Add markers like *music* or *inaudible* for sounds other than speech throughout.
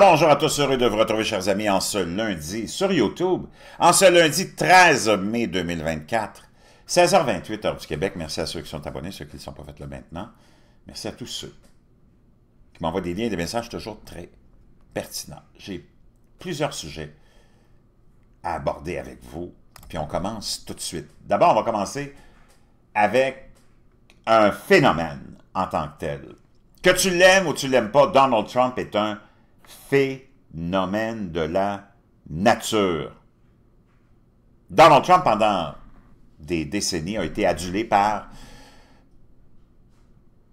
bonjour à tous, heureux de vous retrouver, chers amis, en ce lundi sur YouTube, en ce lundi 13 mai 2024, 16h28, heure du Québec. Merci à ceux qui sont abonnés, ceux qui ne sont pas faits là maintenant. Merci à tous ceux qui m'envoient des liens et des messages toujours très pertinents. J'ai plusieurs sujets à aborder avec vous, puis on commence tout de suite. D'abord, on va commencer avec un phénomène en tant que tel. Que tu l'aimes ou tu l'aimes pas, Donald Trump est un phénomène de la nature. Donald Trump, pendant des décennies, a été adulé par,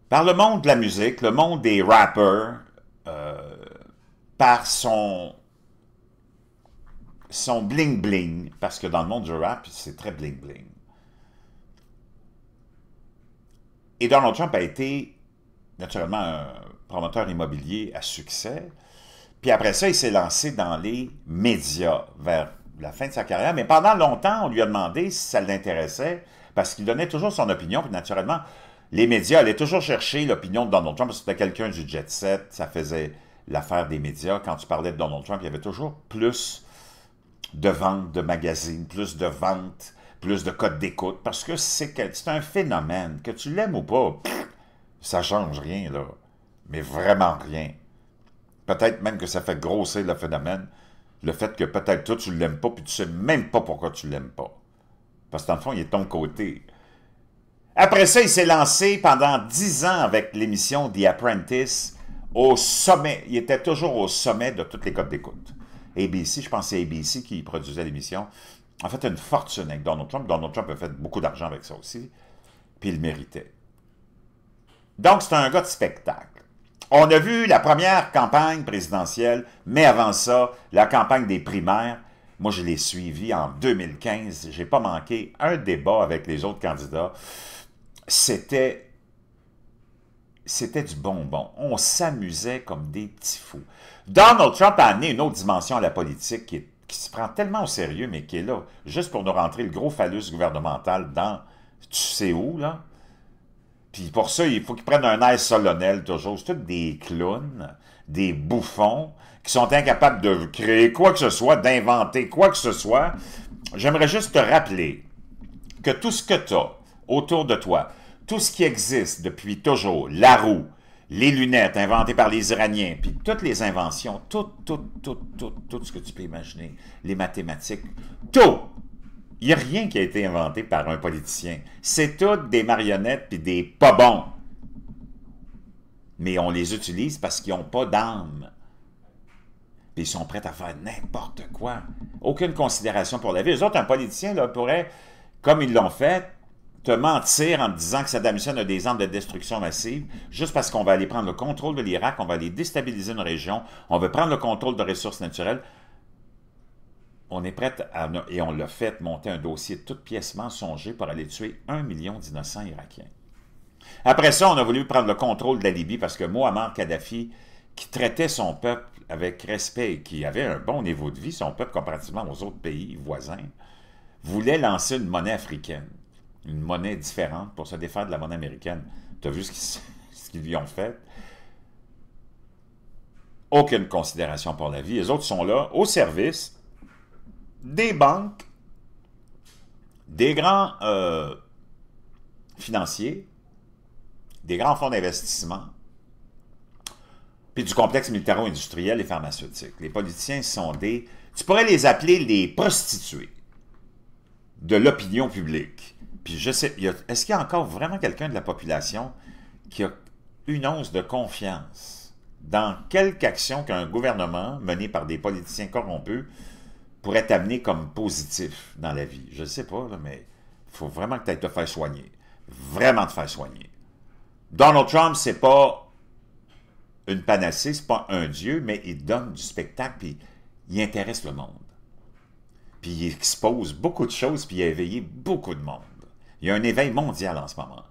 par le monde de la musique, le monde des rappers, euh, par son son bling-bling, parce que dans le monde du rap, c'est très bling-bling. Et Donald Trump a été naturellement un promoteur immobilier à succès, puis après ça, il s'est lancé dans les médias vers la fin de sa carrière. Mais pendant longtemps, on lui a demandé si ça l'intéressait parce qu'il donnait toujours son opinion. Puis naturellement, les médias allaient toujours chercher l'opinion de Donald Trump parce que c'était quelqu'un du jet set. Ça faisait l'affaire des médias. Quand tu parlais de Donald Trump, il y avait toujours plus de ventes de magazines, plus de ventes, plus de codes d'écoute, parce que c'est un phénomène, que tu l'aimes ou pas, ça ça change rien, là, mais vraiment rien. Peut-être même que ça fait grossir le phénomène, le fait que peut-être toi, tu ne l'aimes pas, puis tu ne sais même pas pourquoi tu ne l'aimes pas. Parce que fond, il est de ton côté. Après ça, il s'est lancé pendant dix ans avec l'émission The Apprentice au sommet. Il était toujours au sommet de toutes les codes d'écoute. ABC, je pense que c'est ABC qui produisait l'émission. En fait, une fortune avec Donald Trump. Donald Trump a fait beaucoup d'argent avec ça aussi. Puis il le méritait. Donc, c'est un gars de spectacle. On a vu la première campagne présidentielle, mais avant ça, la campagne des primaires. Moi, je l'ai suivi en 2015. J'ai pas manqué un débat avec les autres candidats. C'était c'était du bonbon. On s'amusait comme des petits fous. Donald Trump a amené une autre dimension à la politique qui, qui se prend tellement au sérieux, mais qui est là, juste pour nous rentrer le gros phallus gouvernemental dans tu sais où, là. Puis pour ça, il faut qu'ils prennent un air solennel toujours. C'est tous des clowns, des bouffons, qui sont incapables de créer quoi que ce soit, d'inventer quoi que ce soit. J'aimerais juste te rappeler que tout ce que tu as autour de toi, tout ce qui existe depuis toujours, la roue, les lunettes inventées par les Iraniens, puis toutes les inventions, tout, tout, tout, tout, tout ce que tu peux imaginer, les mathématiques, tout il n'y a rien qui a été inventé par un politicien. C'est toutes des marionnettes puis des pas bons. Mais on les utilise parce qu'ils n'ont pas d'armes. Puis ils sont prêts à faire n'importe quoi. Aucune considération pour la vie. Les autres, un politicien pourrait, comme ils l'ont fait, te mentir en te disant que Saddam Hussein a des armes de destruction massive, juste parce qu'on va aller prendre le contrôle de l'Irak, on va aller déstabiliser une région, on veut prendre le contrôle de ressources naturelles, on est prête à, et on l'a fait, monter un dossier tout piècement songé pour aller tuer un million d'innocents irakiens. Après ça, on a voulu prendre le contrôle de la Libye parce que Mohamed Kadhafi, qui traitait son peuple avec respect et qui avait un bon niveau de vie, son peuple comparativement aux autres pays voisins, voulait lancer une monnaie africaine, une monnaie différente pour se défaire de la monnaie américaine. Tu as vu ce *laughs* ce qu'ils lui ont fait? Aucune considération pour la vie. Les autres sont là au service des banques, des grands euh, financiers, des grands fonds d'investissement, puis du complexe militaro-industriel et pharmaceutique. Les politiciens sont des... Tu pourrais les appeler les prostituées de l'opinion publique. Puis je sais, est-ce qu'il y a encore vraiment quelqu'un de la population qui a une once de confiance dans quelque action qu'un gouvernement mené par des politiciens corrompus pourrait t'amener comme positif dans la vie. Je ne sais pas, mais il faut vraiment que tu te faire soigner. Vraiment te faire soigner. Donald Trump, c'est pas une panacée, c'est pas un dieu, mais il donne du spectacle, puis il intéresse le monde. Puis il expose beaucoup de choses, puis il a éveillé beaucoup de monde. Il y a un éveil mondial en ce moment.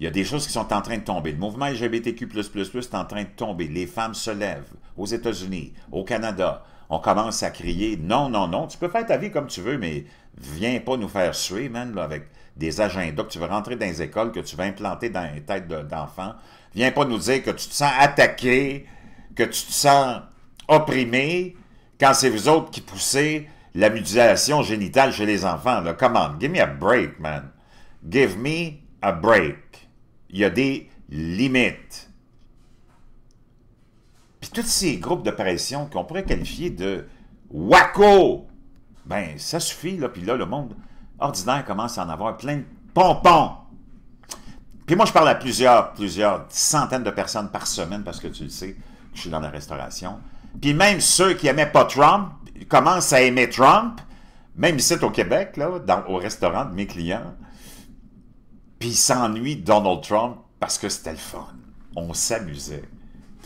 Il y a des choses qui sont en train de tomber. Le mouvement LGBTQ++ est en train de tomber. Les femmes se lèvent aux États-Unis, au Canada, on commence à crier non, non, non, tu peux faire ta vie comme tu veux, mais viens pas nous faire suer, man, avec des agendas que tu veux rentrer dans les écoles, que tu veux implanter dans les têtes d'enfants. viens pas nous dire que tu te sens attaqué, que tu te sens opprimé, quand c'est vous autres qui poussez la mutilation génitale chez les enfants. le Come on, give me a break, man. Give me a break. Il y a des limites. Puis tous ces groupes de pression qu'on pourrait qualifier de Waco, ben ça suffit, là, puis là, le monde ordinaire commence à en avoir plein de pompons. Puis moi, je parle à plusieurs, plusieurs centaines de personnes par semaine, parce que tu le sais, je suis dans la restauration. Puis même ceux qui n'aimaient pas Trump commencent à aimer Trump, même ici au Québec, là, dans, au restaurant de mes clients. Puis ils s'ennuient Donald Trump parce que c'était le fun. On s'amusait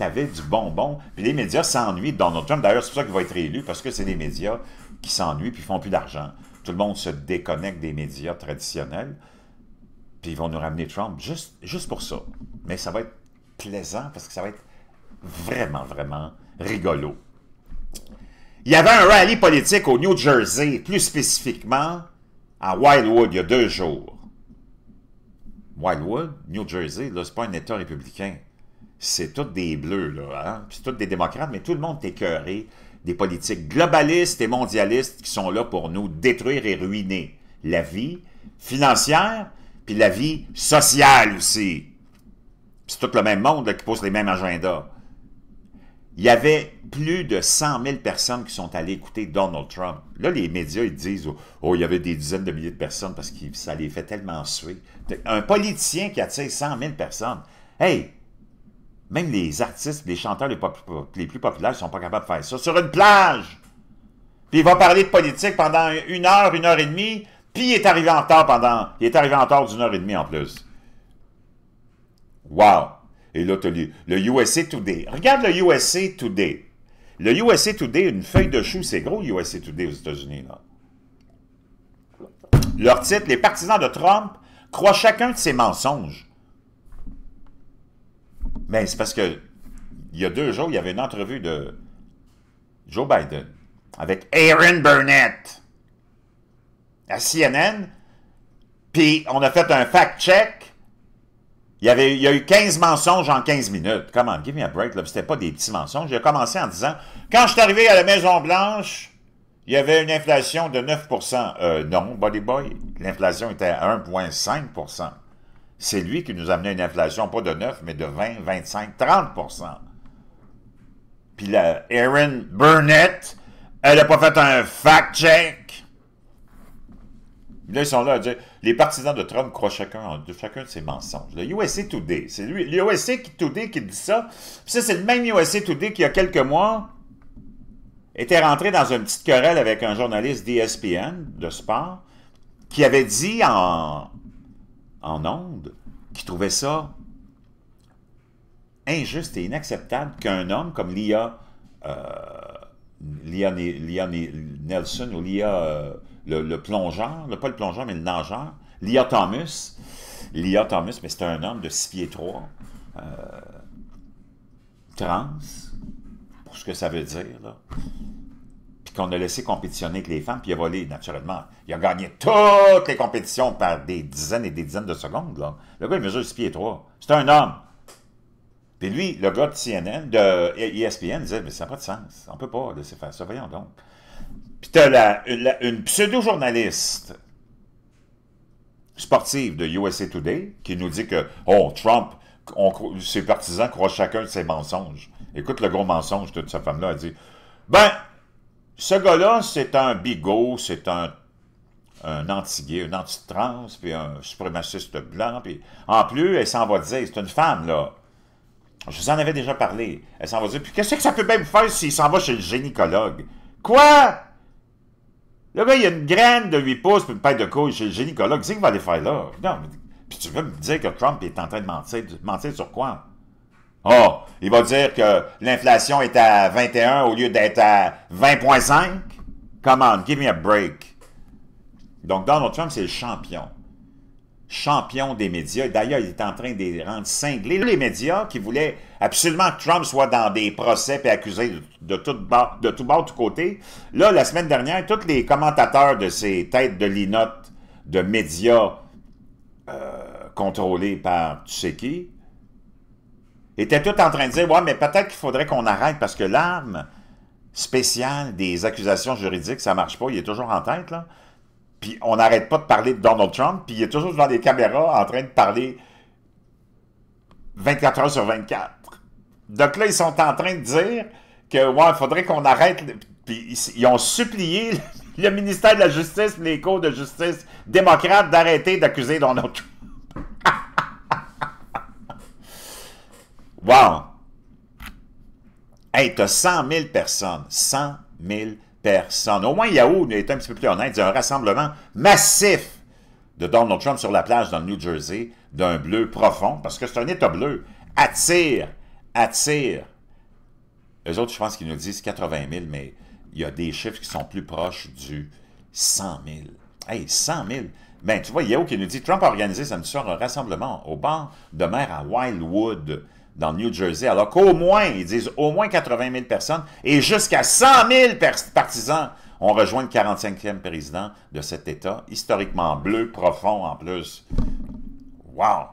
qui du bonbon. Puis les médias s'ennuient de Donald Trump. D'ailleurs, c'est pour ça qu'il va être réélu, parce que c'est des médias qui s'ennuient puis font plus d'argent. Tout le monde se déconnecte des médias traditionnels. Puis ils vont nous ramener Trump juste, juste pour ça. Mais ça va être plaisant parce que ça va être vraiment, vraiment rigolo. Il y avait un rallye politique au New Jersey, plus spécifiquement à Wildwood, il y a deux jours. Wildwood, New Jersey, là, c'est pas un État républicain c'est tous des bleus, là, hein? c'est tous des démocrates, mais tout le monde est coeuré. des politiques globalistes et mondialistes qui sont là pour nous détruire et ruiner la vie financière, puis la vie sociale aussi. C'est tout le même monde qui pose les mêmes agendas. Il y avait plus de 100 000 personnes qui sont allées écouter Donald Trump. Là, les médias, ils disent, oh, il y avait des dizaines de milliers de personnes parce que ça les fait tellement suer. Un politicien qui attire 100 000 personnes. Hey, même les artistes, les chanteurs les, plus populaires ne sont pas capables de faire ça. Sur une plage! Puis il va parler de politique pendant une heure, une heure et demie, puis il est arrivé en retard pendant... Il est arrivé en retard d'une heure et demie en plus. Wow! Et là, tu as le, le USA Today. Regarde le USA Today. Le USA Today, une feuille de chou, c'est gros, le « USA Today aux États-Unis. Leur titre, les partisans de Trump croient chacun de ses mensonges mais c'est parce que il y a deux jours, il y avait une entrevue de Joe Biden avec Aaron Burnett à CNN. Puis on a fait un fact-check. Il y, avait, il y a eu 15 mensonges en 15 minutes. Comment? Give me a break. C'était pas des petits mensonges. J'ai commencé en disant Quand je suis arrivé à la Maison-Blanche, il y avait une inflation de 9 euh, Non, Body Boy, l'inflation était à 1,5 c'est lui qui nous amenait amené une inflation, pas de 9, mais de 20, 25, 30 Puis la Erin Burnett, elle n'a pas fait un fact-check. Là, ils sont là à dire, les partisans de Trump croient chacun de chacun de ses mensonges. Le USA Today, c'est lui, l'USA Today qui dit ça. Puis ça, c'est le même USA Today qui, il y a quelques mois, était rentré dans une petite querelle avec un journaliste d'ESPN, de sport, qui avait dit en, en ondes qui trouvait ça injuste et inacceptable qu'un homme comme l'IA euh, Nelson ou l'IA euh, le, plongeur, pas le plongeur, mais le nageur, l'IA Thomas, l'IA Thomas, mais c'était un homme de 6 pieds 3, euh, trans, pour ce que ça veut dire, là, puis qu'on a laissé compétitionner avec les femmes, puis il a volé, naturellement. Il a gagné toutes les compétitions par des dizaines et des dizaines de secondes. Là. Le gars, il mesure 6 pieds trois. C'est un homme. Puis lui, le gars de CNN, de ESPN, disait, mais ça n'a pas de sens. On ne peut pas laisser faire ça. Voyons donc. Puis tu as une pseudo-journaliste sportive de USA Today qui nous dit que, oh, Trump, ses partisans croient chacun de ses mensonges. Écoute le gros mensonge de cette femme-là. Elle dit, ben, ce gars-là, c'est un bigot, c'est un, anti-gay, un anti-trans, puis un suprémaciste blanc. Puis en plus, elle s'en va dire, c'est une femme, là. Je vous en avais déjà parlé. Elle s'en va dire, puis qu'est-ce que ça peut même faire s'il s'en va chez le gynécologue? Quoi? Là, il y a une graine de 8 pouces puis une paire de couilles chez le gynécologue. ce qu'il va aller faire là. Non, puis tu veux me dire que Trump est en train de mentir, mentir sur quoi? oh, il va dire que l'inflation est à 21 au lieu d'être à 20,5? Come on, give me a break. Donc, Donald Trump, c'est le champion. Champion des médias. D'ailleurs, il est en train de les rendre cinglés. Les médias qui voulaient absolument que Trump soit dans des procès et accusé de, tout bord, de tout côté. Là, la semaine dernière, tous les commentateurs de ces têtes de linotte de médias euh, contrôlés par tu sais qui, étaient tous en train de dire, ouais, mais peut-être qu'il faudrait qu'on arrête parce que l'arme spéciale des accusations juridiques, ça marche pas, il est toujours en tête, là. Puis on n'arrête pas de parler de Donald Trump, puis il est toujours devant les caméras en train de parler 24 heures sur 24. Donc là, ils sont en train de dire que, ouais, il faudrait qu'on arrête. Puis ils, ont supplié *laughs* le ministère de la Justice, les cours de justice démocrates d'arrêter d'accuser Donald Trump. Wow! Hey, t'as 100 000 personnes. 100 000 personnes. Au moins, Yahoo est un petit peu plus honnête. Il un rassemblement massif de Donald Trump sur la plage dans le New Jersey, d'un bleu profond, parce que c'est un état bleu. Attire, attire. Les autres, je pense qu'ils nous disent 80 000, mais il y a des chiffres qui sont plus proches du 100 000. Hey, 100 000! Mais tu vois, Yahoo qui nous dit Trump a organisé samedi soir un rassemblement au bord de mer à Wildwood dans le New Jersey, alors qu'au moins, ils disent au moins 80 000 personnes et jusqu'à 100 000 partisans ont rejoint le 45e président de cet État, historiquement bleu, profond en plus. Wow!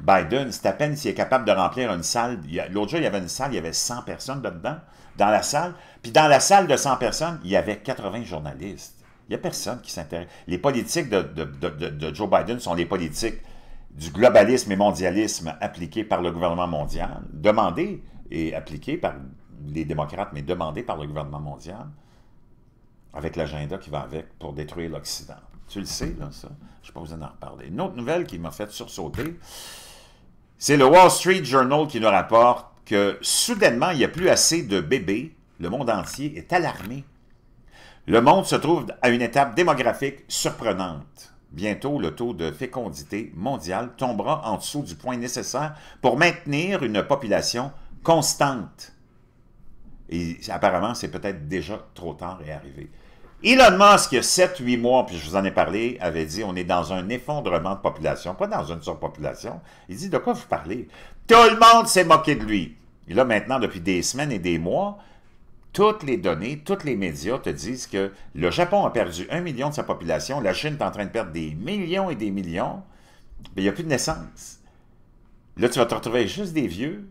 Biden, c'est à peine s'il est capable de remplir une salle. L'autre jour, il y avait une salle, il y avait 100 personnes là-dedans, dans la salle. Puis dans la salle de 100 personnes, il y avait 80 journalistes. Il n'y a personne qui s'intéresse. Les politiques de, de Joe Biden sont les politiques du globalisme et mondialisme appliqué par le gouvernement mondial, demandé et appliqué par les démocrates, mais demandé par le gouvernement mondial, avec l'agenda qui va avec pour détruire l'Occident. Tu le sais, là, ça. Je n'ai pas besoin d'en reparler. Une autre nouvelle qui m'a fait sursauter, c'est le Wall Street Journal qui nous rapporte que soudainement, il n'y a plus assez de bébés. Le monde entier est alarmé. Le monde se trouve à une étape démographique surprenante. Bientôt, le taux de fécondité mondiale tombera en dessous du point nécessaire pour maintenir une population constante. Et apparemment, c'est peut-être déjà trop tard et arrivé. Elon Musk, il y a 7-8 mois, puis je vous en ai parlé, avait dit on est dans un effondrement de population, pas dans une surpopulation. Il dit de quoi vous parlez Tout le monde s'est moqué de lui. Et là, maintenant, depuis des semaines et des mois, toutes les données, tous les médias te disent que le Japon a perdu un million de sa population, la Chine est en train de perdre des millions et des millions, mais il n'y a plus de naissance. Là, tu vas te retrouver juste des vieux.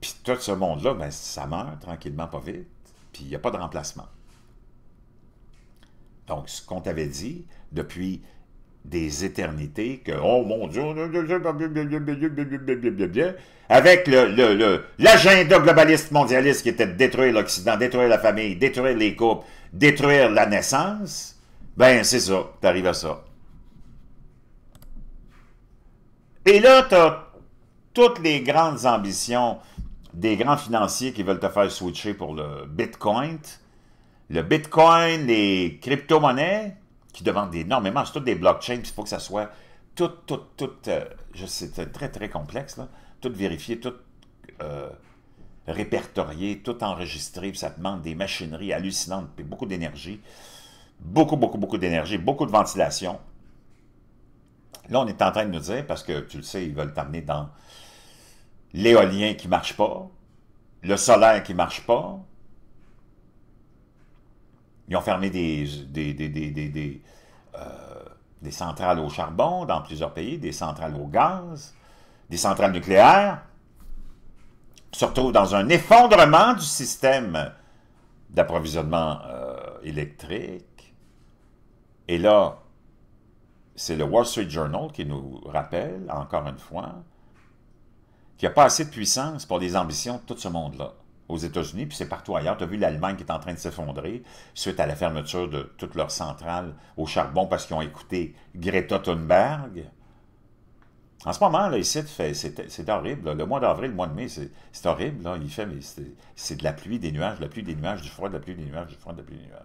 Puis tout ce monde-là, ben, ça meurt tranquillement, pas vite. Puis il n'y a pas de remplacement. Donc, ce qu'on t'avait dit depuis des éternités que, oh mon Dieu, avec l'agenda le, le, globaliste mondialiste qui était de détruire l'Occident, détruire la famille, détruire les couples, détruire la naissance, ben c'est ça, t'arrives à ça. Et là, t'as toutes les grandes ambitions des grands financiers qui veulent te faire switcher pour le Bitcoin, le Bitcoin, les crypto-monnaies, qui demandent énormément. C'est toutes des blockchains, il faut que ça soit tout, tout, tout, euh, c'est très, très complexe, là. tout vérifié, tout euh, répertorié, tout enregistré, ça demande des machineries hallucinantes, puis beaucoup d'énergie, beaucoup, beaucoup, beaucoup d'énergie, beaucoup de ventilation. Là, on est en train de nous dire, parce que tu le sais, ils veulent t'amener dans l'éolien qui ne marche pas, le solaire qui ne marche pas, ils ont fermé euh, des, centrales au charbon dans plusieurs pays, des centrales au gaz, des centrales nucléaires. se retrouve dans un effondrement du système d'approvisionnement euh, électrique. Et là, c'est le Wall Street Journal qui nous rappelle, encore une fois, qu'il n'y a pas assez de puissance pour les ambitions de tout ce monde-là aux États-Unis, puis c'est partout ailleurs. Tu as vu l'Allemagne qui est en train de s'effondrer suite à la fermeture de toutes leurs centrales au charbon parce qu'ils ont écouté Greta Thunberg. En ce moment, là, ici, c'est horrible. Le mois d'avril, le mois de mai, c'est horrible. Il fait, mais c'est de la pluie, des nuages, de la pluie, des nuages, du froid, de la pluie, des nuages, du froid, de la pluie, des nuages.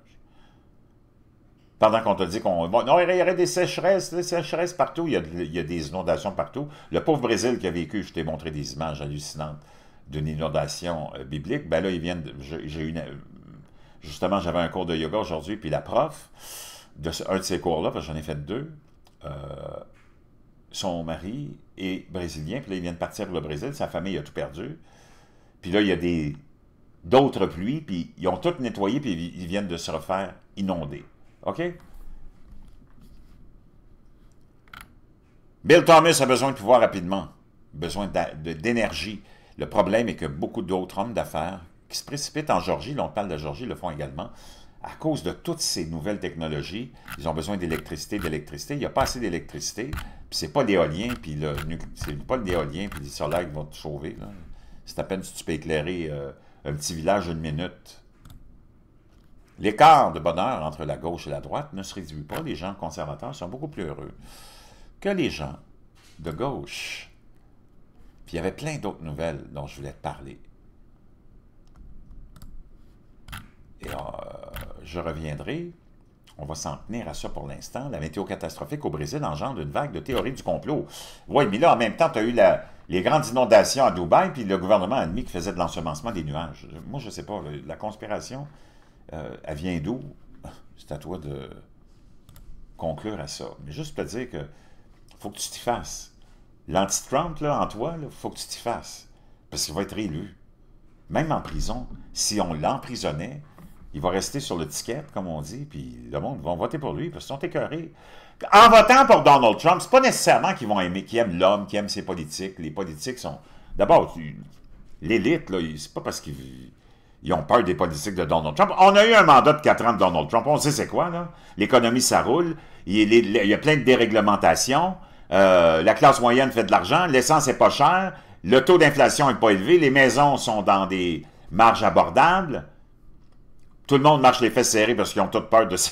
Pendant qu'on te dit qu'on... non, il y aurait des sécheresses, des sécheresses partout. Il y, a, il y a des inondations partout. Le pauvre Brésil qui a vécu, je t'ai montré des images hallucinantes d'une inondation euh, biblique, ben là, ils viennent... J'ai une... Justement, j'avais un cours de yoga aujourd'hui, puis la prof, de un de ces cours-là, parce que j'en ai fait deux, euh, son mari est brésilien, puis là, il vient de partir pour le Brésil, sa famille a tout perdu. Puis là, il y a des d'autres pluies, puis ils ont tout nettoyé, puis ils viennent de se refaire inonder. OK? Bill Thomas a besoin de pouvoir rapidement, besoin d'énergie. Le problème est que beaucoup d'autres hommes d'affaires qui se précipitent en Georgie, l'on parle de Georgie, le font également, à cause de toutes ces nouvelles technologies, ils ont besoin d'électricité, d'électricité. Il n'y a pas assez d'électricité, puis c'est pas l'éolien, puis le c'est pas l'éolien, puis les solaires vont te sauver. C'est à peine si tu peux éclairer euh, un petit village une minute. L'écart de bonheur entre la gauche et la droite ne se réduit pas. Les gens conservateurs sont beaucoup plus heureux que les gens de gauche. Puis il y avait plein d'autres nouvelles dont je voulais te parler. Et euh, je reviendrai. On va s'en tenir à ça pour l'instant. La météo catastrophique au Brésil engendre une vague de théories du complot. Oui, mais là, en même temps, tu as eu les grandes inondations à Dubaï, puis le gouvernement ennemi qui faisait de l'ensemencement des nuages. Moi, je ne sais pas. Euh, la conspiration, euh, elle vient d'où? *laughs* C'est à toi de conclure à ça. Mais juste pour te dire que faut que tu t'y fasses. L'anti-Trump, là, en toi, il faut que tu t'y fasses. Parce qu'il va être réélu. Même en prison, si on l'emprisonnait, il va rester sur le ticket, comme on dit, puis le monde va voter pour lui parce qu'ils sont écœurés. En votant pour Donald Trump, c'est pas nécessairement qu'ils vont aimer, qu'ils aiment l'homme, qu'ils aiment ses politiques. Les politiques sont... D'abord, l'élite, là, c'est pas parce qu'ils ont peur des politiques de Donald Trump. On a eu un mandat de 4 ans de Donald Trump. On sait c'est quoi, là. L'économie, ça roule. Il, y a plein de déréglementations. Euh, la classe moyenne fait de l'argent, l'essence n'est pas chère, le taux d'inflation n'est pas élevé, les maisons sont dans des marges abordables. Tout le monde marche les fesses serrées parce qu'ils ont toutes peur de ces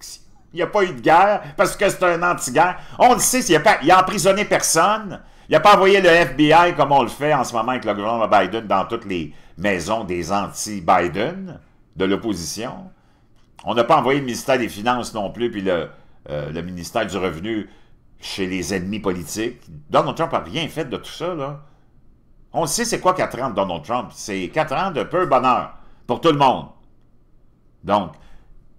*laughs* Il n'y a pas eu de guerre parce que c'est un anti-guerre. On le sait, il n'a pas... emprisonné personne. Il n'a pas envoyé le FBI comme on le fait en ce moment avec le gouvernement Biden dans toutes les maisons des anti-Biden de l'opposition. On n'a pas envoyé le ministère des Finances non plus, puis le, euh, le ministère du Revenu chez les ennemis politiques. Donald Trump n'a rien fait de tout ça, là. On sait c'est quoi quatre ans de Donald Trump. C'est quatre ans de peu bonheur pour tout le monde. Donc,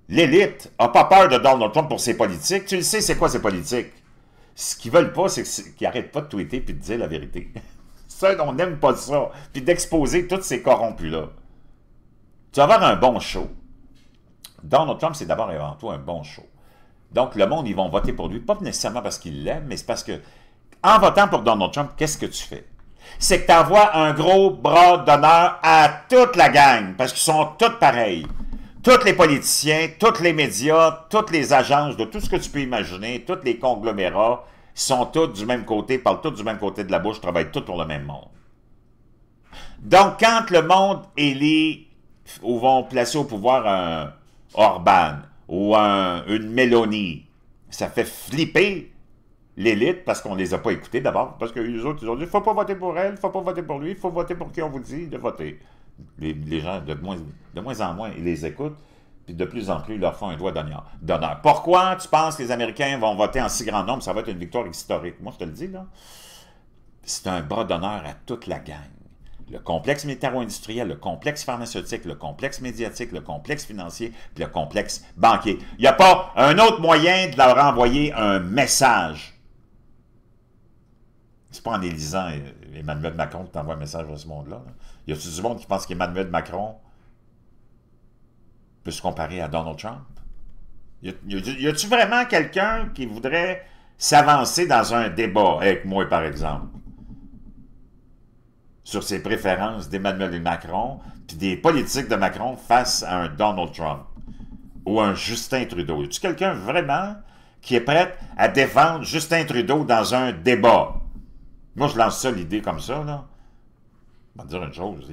l'élite n'a pas peur de Donald Trump pour ses politiques. Tu le sais, c'est quoi ses politiques? Ce qu'ils veulent pas, c'est qu'ils n'arrêtent pas de tweeter puis de dire la vérité. *laughs* ça, on n'aime pas ça. Puis d'exposer tous ces corrompus-là. Tu vas avoir un bon show. Donald Trump, c'est d'abord et avant tout un bon show. Donc, le monde, ils vont voter pour lui, pas nécessairement parce qu'ils l'aiment, mais c'est parce que, en votant pour Donald Trump, qu'est-ce que tu fais? C'est que tu envoies un gros bras d'honneur à toute la gang, parce qu'ils sont tous pareils. Tous les politiciens, tous les médias, toutes les agences de tout ce que tu peux imaginer, tous les conglomérats, sont tous du même côté, parlent tous du même côté de la bouche, travaillent tous pour le même monde. Donc, quand le monde élit ou vont placer au pouvoir un Orban, ou une Mélanie. Ça fait flipper l'élite parce qu'on ne les a pas écoutés d'abord. Parce que les autres, ils ont dit faut pas voter pour elle, faut pas voter pour lui, il faut voter pour qui on vous dit de voter. Les, gens, de moins, de moins en moins, ils les écoutent, puis de plus en plus, ils leur font un doigt d'honneur. Pourquoi tu penses que les Américains vont voter en si grand nombre Ça va être une victoire historique. Moi, je te le dis, là. C'est un bras d'honneur à toute la gang le complexe militaro-industriel, le complexe pharmaceutique, le complexe médiatique, le complexe financier, puis le complexe banquier. Il n'y a pas un autre moyen de leur envoyer un message. C'est pas en élisant euh, Emmanuel Macron que t'envoie un message à ce monde-là. Y a-tu du monde qui pense qu'Emmanuel Macron peut se comparer à Donald Trump? Y a-tu vraiment quelqu'un qui voudrait s'avancer dans un débat avec moi, par exemple? sur ses préférences d'Emmanuel Macron, puis des politiques de Macron face à un Donald Trump ou un Justin Trudeau. Es-tu quelqu'un vraiment qui est prêt à défendre Justin Trudeau dans un débat? Moi, je lance ça l'idée comme ça, là. Je vais te dire une chose,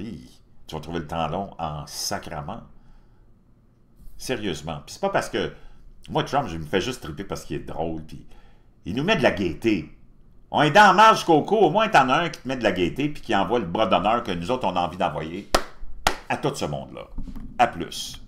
tu vas trouver le temps long en sacrament. Sérieusement. Puis c'est pas parce que. Moi, Trump, je me fais juste triper parce qu'il est drôle, puis il nous met de la gaieté. On est dans marge coco, au moins t'en as un qui te met de la gaieté puis qui envoie le bras d'honneur que nous autres on a envie d'envoyer à tout ce monde-là. À plus.